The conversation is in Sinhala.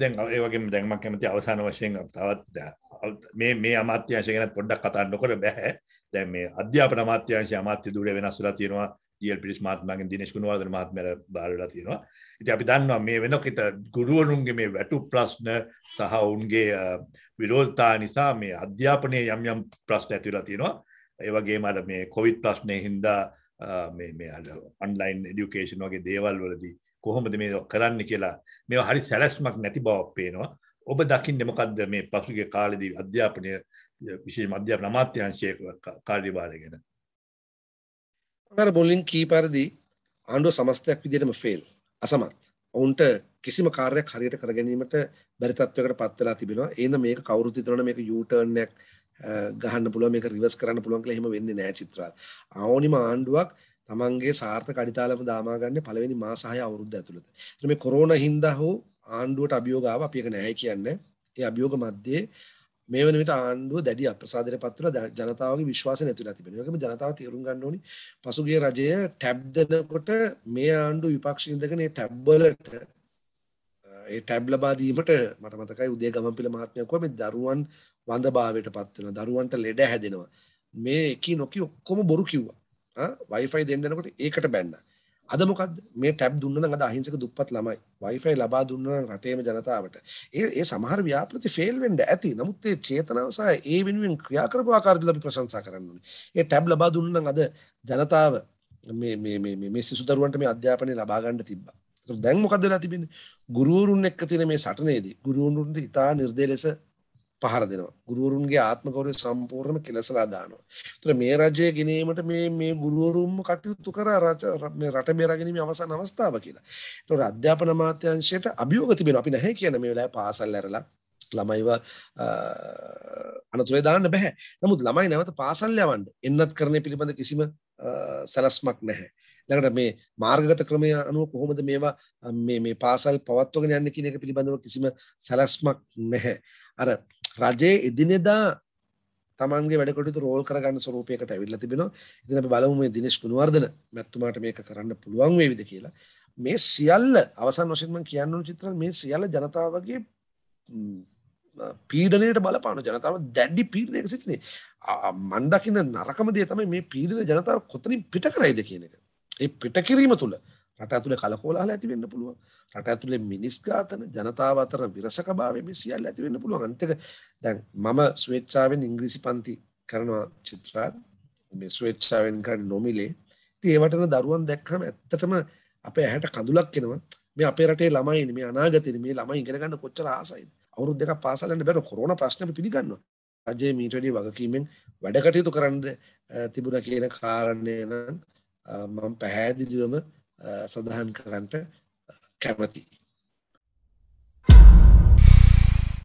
දැන් ඒවගේ දැන්ම කැමති අවසාන වශයෙන් තවත් මේ මේ අමාත්‍යංශය ගැන පොඩ්ඩක් කතාන්නකොට බැහැ දැන් මේ අධ්‍යාපන අමාත්‍යංශය අමාත්‍ය දූරය වෙනස්ලා තියෙනවා ඩල් පිරිස් මාත්මගෙන් දිනේශ් ගුණවර්ධන මහත්මයා බාරලා තියෙනවා ඉතින් අපි දන්නවා මේ වෙනකොට ගුරුවරුන්ගේ මේ වැටු ප්‍රශ්න සහ ඔවුන්ගේ විරෝධතා නිසා මේ අධ්‍යාපනයේ යම් යම් ප්‍රශ්න ඇති වෙලා තියෙනවා ඒ වගේම අර මේ කොවිඩ් ප්‍රශ්නය හින්දා මේ මේ අර ඔන්ලයින් එඩියුකේෂන් වගේ දේවල් වලදී කොහොමද මේ කරන්න කියලා මේ හරි සැලැස්මක් නැති බවක් පේනවා ඔබ දකින්න මොකක්ද මේ පසුගේ කාලෙදී අධ්‍යාපනය විශේෂ අධ්‍යාපන අමාත්‍යංශයේ කාර්යභාරය ගැන අර බොලින් කීපරදී ආණ්ඩුව සමස්තයක් විදිහටම ෆේල් අසමත් ඔවුන්ට කිසිම කාර්යක් හරියට කරගැනීමට බැරි තත්වයකට පත් වෙලා තිබෙනවා එහෙනම් මේක කවුරුත් හිතනවා මේක යූ ටර්න් එකක් ගහන්න පුළුවන් මේක රිවර්ස් කරන්න පුළුවන් කියලා එහෙම වෙන්නේ නැහැ චිත්‍රා. ආවනිම ආණ්ඩුවක් තමන්ගේ සාර්ථක අඩිතාලම දාමා ගන්න පළවෙනි මාස 6 අවුරුද්ද ඇතුළත. ඒත් මේ කොරෝනා හින්දා හෝ ආණ්ඩුවට අභියෝග ආව අපි ඒක නැහැ කියන්නේ. ඒ අභියෝග මැද්දේ මේ වන විට ආණ්ඩුව දැඩි අප්‍රසාදයට පත් වෙලා ජනතාවගේ විශ්වාසය නැතිලා තිබෙනවා. ඒකම ජනතාව තීරුම් ගන්න ඕනි. පසුගිය රජය ටැබ් දෙනකොට මේ ආණ්ඩුව විපක්ෂ ඉඳගෙන මේ ටැබ් වලට ඒ ටැබ් ලබා දීමට මට මතකයි උදේ ගමන්පිල මහත්මයා කිව්වා මේ දරුවන් වඳභාවයට පත් වෙනවා. දරුවන්ට ලෙඩ හැදෙනවා. මේ එකී නොකී ඔක්කොම බොරු කිව්වා. වයිෆයි දෙන්නනකොට ඒකට බැන්න අද මොකද මේ ටැබ් දුන්න අද අහිංසක දුප්පත් ළමයි වයිෆයි ලබා දුන්නන රටේම ජනතාවට ඒ ඒ සමහර ව්‍යාපෘති ෆෙල් වෙන්න ඇති නමුත් ඒ චේතනාව සහ ඒ වෙනුවෙන් ක්‍රියා කරපු ආකාරයට අපි ප්‍රශංසා කරන්න ඕනේ ඒ ටැබ් ලබා දුන්න අද ජනතාව මේ මේ මේ මේ සිසු දරුවන්ට මේ අධ්‍යාපනය ලබා ගන්න තිබ්බා දැන් මොකද වෙලා තිබෙන්නේ ගුරුවරුන් එක්ක තියෙන මේ සටනේදී ගුරුවරුන්ට ඉතා නිර්දේ ලෙස පහර දෙනවා. ගුරුවරුන්ගේ ආත්ම ගෞරවය සම්පූර්ණයෙන්ම කෙලසලා දානවා. ඒතර මේ රජය ගෙනීමට මේ මේ ගුරුවරුන්ම කටයුතු කරා මේ රට බේරා ගැනීමේ අවසන් අවස්ථාව කියලා. ඒතර අධ්‍යාපන අමාත්‍යාංශයට අභියෝග තිබෙනවා. අපි නැහැ කියන මේ වෙලාවේ පාසල් ඇරලා ළමයිව අනතුරේ දාන්න බෑ. නමුත් ළමයි නැවත පාසල් යවන්න එන්නත් කරන්නේ පිළිබඳ කිසිම සැලැස්මක් නැහැ. ළඟට මේ මාර්ගගත ක්‍රමය අනුව කොහොමද මේවා මේ මේ පාසල් පවත්වගෙන යන්නේ කියන එක පිළිබඳව කිසිම සැලැස්මක් නැහැ. අර රජයේ එදිනෙදා තමන්ගේ වැඩකොටතු රෝල් කරගන්න ස්වරූපයකට ඇවිල්ල තිබෙන ඉතින බලමුම දිනේශ් ගුණවර්ධන මැත්තුමාට මේක කරන්න පුළුවන් වේවිද කියලා මේ සියල්ල අවසන් වශයෙන්ම කියන්න චිත්‍ර මේ සියල්ල ජනතාවගේ පීඩනයට බලපාන ජනතාව දැඩ්ඩි පීඩනයක සිටිනේ මන්දකින්න නරකම දේ තමයි මේ පීඩන ජනතාව කොතනින් පිට කරයිද කියන එක ඒ පිටකිරීම තුළ රට ඇතුළේ කලකෝලහල ඇති වෙන්න පුළුවන්. රට ඇතුළේ මිනිස් ඝාතන, ජනතාව අතර විරසකභාවය මේ සියල්ල ඇති වෙන්න පුළුවන්. අනිත් එක දැන් මම ස්වේච්ඡාවෙන් ඉංග්‍රීසි පන්ති කරනවා චිත්‍රා මේ ස්වේච්ඡාවෙන් කරන නොමිලේ. ඉතින් ඒ වටන දරුවන් දැක්කම ඇත්තටම අපේ ඇහැට කඳුලක් එනවා. මේ අපේ රටේ ළමයිනේ මේ අනාගතේ මේ ළමයි ඉගෙන ගන්න කොච්චර ආසයිද. අවුරුදු දෙකක් පාසල් යන බැර කොරෝනා ප්‍රශ්නේ පිළිගන්නවා. රජයේ මීට වැඩි වගකීමෙන් වැඩ කටයුතු කරන්න තිබුණා කියන කාරණේ නම් මම පැහැදිලිවම සඳහන් කරන්නට කැමතියි.